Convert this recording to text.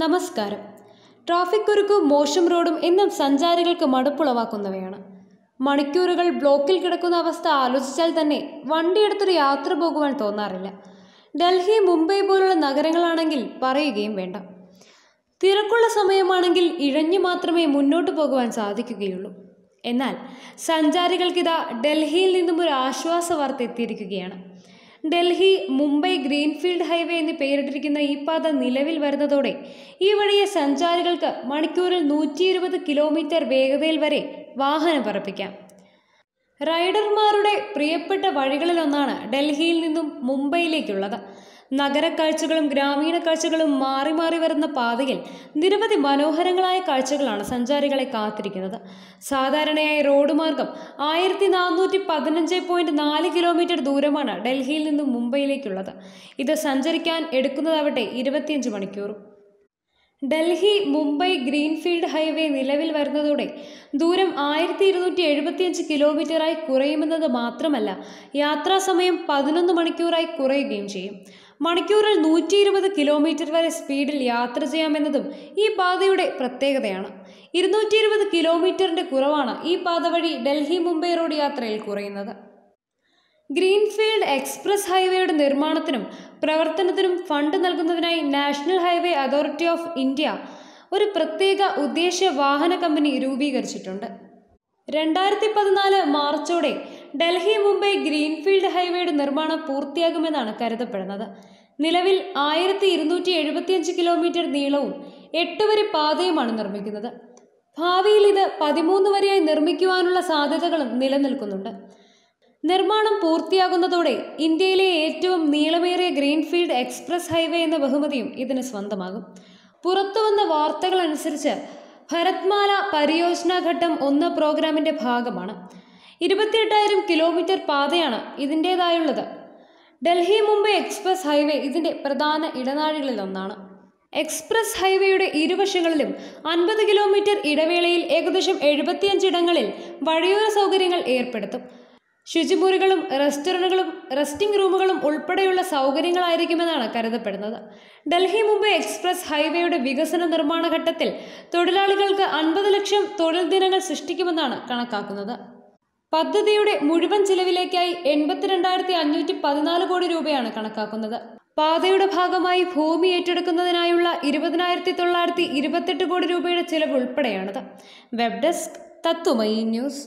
നമസ്കാരം ട്രാഫിക് കുരുക്ക് മോശം റോഡും എന്നും സഞ്ചാരികൾക്ക് മടുപ്പുളവാക്കുന്നവയാണ് മണിക്കൂറുകൾ ബ്ലോക്കിൽ കിടക്കുന്ന അവസ്ഥ ആലോചിച്ചാൽ തന്നെ വണ്ടിയെടുത്തൊരു യാത്ര പോകുവാൻ തോന്നാറില്ല ഡൽഹി മുംബൈ പോലുള്ള നഗരങ്ങളാണെങ്കിൽ പറയുകയും വേണ്ട തിരക്കുള്ള സമയമാണെങ്കിൽ ഇഴഞ്ഞു മാത്രമേ മുന്നോട്ട് പോകുവാൻ സാധിക്കുകയുള്ളൂ എന്നാൽ സഞ്ചാരികൾക്കിതാ ഡൽഹിയിൽ നിന്നും ഒരു ആശ്വാസ വാർത്ത എത്തിയിരിക്കുകയാണ് ഡൽഹി മുംബൈ ഗ്രീൻഫീൽഡ് ഹൈവേ എന്ന് പേരിട്ടിരിക്കുന്ന ഈ പാത നിലവിൽ വരുന്നതോടെ ഈ വഴിയെ സഞ്ചാരികൾക്ക് മണിക്കൂറിൽ നൂറ്റി കിലോമീറ്റർ വേഗതയിൽ വരെ വാഹനം പറപ്പിക്കാം റൈഡർമാരുടെ പ്രിയപ്പെട്ട വഴികളിലൊന്നാണ് ഡൽഹിയിൽ നിന്നും മുംബൈയിലേക്കുള്ളത് നഗരക്കാഴ്ചകളും ഗ്രാമീണ കാഴ്ചകളും മാറി മാറി വരുന്ന പാതയിൽ നിരവധി മനോഹരങ്ങളായ കാഴ്ചകളാണ് സഞ്ചാരികളെ കാത്തിരിക്കുന്നത് സാധാരണയായി റോഡ് മാർഗം ആയിരത്തി നാനൂറ്റി പതിനഞ്ച് പോയിന്റ് നാല് കിലോമീറ്റർ ദൂരമാണ് ഡൽഹിയിൽ നിന്നും മുംബൈയിലേക്കുള്ളത് ഇത് സഞ്ചരിക്കാൻ എടുക്കുന്നതാവട്ടെ ഇരുപത്തിയഞ്ച് മണിക്കൂറും ഡൽഹി മുംബൈ ഗ്രീൻഫീൽഡ് ഹൈവേ നിലവിൽ വരുന്നതോടെ ദൂരം ആയിരത്തി ഇരുന്നൂറ്റി എഴുപത്തിയഞ്ച് കിലോമീറ്ററായി കുറയുമെന്നത് മാത്രമല്ല യാത്രാ സമയം പതിനൊന്ന് മണിക്കൂറായി കുറയുകയും ചെയ്യും മണിക്കൂറിൽ നൂറ്റി ഇരുപത് കിലോമീറ്റർ വരെ സ്പീഡിൽ യാത്ര ചെയ്യാമെന്നതും ഈ പാതയുടെ പ്രത്യേകതയാണ് ഇരുന്നൂറ്റി ഇരുപത് കിലോമീറ്ററിൻ്റെ കുറവാണ് ഈ പാത വഴി ഡൽഹി മുംബൈ റോഡ് യാത്രയിൽ കുറയുന്നത് ഗ്രീൻഫീൽഡ് എക്സ്പ്രസ് ഹൈവേയുടെ നിർമ്മാണത്തിനും പ്രവർത്തനത്തിനും ഫണ്ട് നൽകുന്നതിനായി National Highway Authority of India ഒരു പ്രത്യേക ഉദ്ദേശ വാഹന കമ്പനി രൂപീകരിച്ചിട്ടുണ്ട് രണ്ടായിരത്തി പതിനാല് മാർച്ചോടെ ഡൽഹി മുംബൈ ഗ്രീൻഫീൽഡ് ഹൈവേയുടെ നിർമ്മാണം പൂർത്തിയാകുമെന്നാണ് കരുതപ്പെടുന്നത് നിലവിൽ ആയിരത്തി ഇരുന്നൂറ്റി എഴുപത്തിയഞ്ച് കിലോമീറ്റർ നീളവും എട്ട് വരി പാതയുമാണ് നിർമ്മിക്കുന്നത് ഭാവിയിൽ ഇത് പതിമൂന്ന് വരിയായി നിർമ്മിക്കുവാനുള്ള സാധ്യതകളും നിലനിൽക്കുന്നുണ്ട് നിർമ്മാണം പൂർത്തിയാകുന്നതോടെ ഇന്ത്യയിലെ ഏറ്റവും നീളമേറിയ ഗ്രീൻഫീൽഡ് എക്സ്പ്രസ് ഹൈവേ എന്ന ബഹുമതിയും ഇതിന് സ്വന്തമാകും പുറത്തുവന്ന വാർത്തകൾ അനുസരിച്ച് ഭരത്മാല പരിയോജന ഘട്ടം ഒന്ന് പ്രോഗ്രാമിന്റെ ഭാഗമാണ് ഇരുപത്തിയെട്ടായിരം കിലോമീറ്റർ പാതയാണ് ഇതിൻ്റേതായുള്ളത് ഡൽഹി മുംബൈ എക്സ്പ്രസ് ഹൈവേ ഇതിൻ്റെ പ്രധാന ഇടനാഴികളിലൊന്നാണ് എക്സ്പ്രസ് ഹൈവേയുടെ ഇരുവശങ്ങളിലും അൻപത് കിലോമീറ്റർ ഇടവേളയിൽ ഏകദേശം എഴുപത്തിയഞ്ചിടങ്ങളിൽ ഇടങ്ങളിൽ വഴിയോര സൗകര്യങ്ങൾ ഏർപ്പെടുത്തും ശുചിമുറികളും റെസ്റ്റോറൻറ്റുകളും റെസ്റ്റിംഗ് റൂമുകളും ഉൾപ്പെടെയുള്ള സൗകര്യങ്ങളായിരിക്കുമെന്നാണ് കരുതപ്പെടുന്നത് ഡൽഹി മുംബൈ എക്സ്പ്രസ് ഹൈവേയുടെ വികസന നിർമ്മാണ ഘട്ടത്തിൽ തൊഴിലാളികൾക്ക് അൻപത് ലക്ഷം തൊഴിൽ ദിനങ്ങൾ സൃഷ്ടിക്കുമെന്നാണ് കണക്കാക്കുന്നത് പദ്ധതിയുടെ മുഴുവൻ ചിലവിലേക്കായി എൺപത്തിരണ്ടായിരത്തി അഞ്ഞൂറ്റി പതിനാല് കോടി രൂപയാണ് കണക്കാക്കുന്നത് പാതയുടെ ഭാഗമായി ഭൂമി ഏറ്റെടുക്കുന്നതിനായുള്ള ഇരുപതിനായിരത്തി തൊള്ളായിരത്തി ഇരുപത്തെട്ട് കോടി രൂപയുടെ ചിലവ് ഉൾപ്പെടെയാണിത് വെബ് ഡെസ്ക് തത്വമയി ന്യൂസ്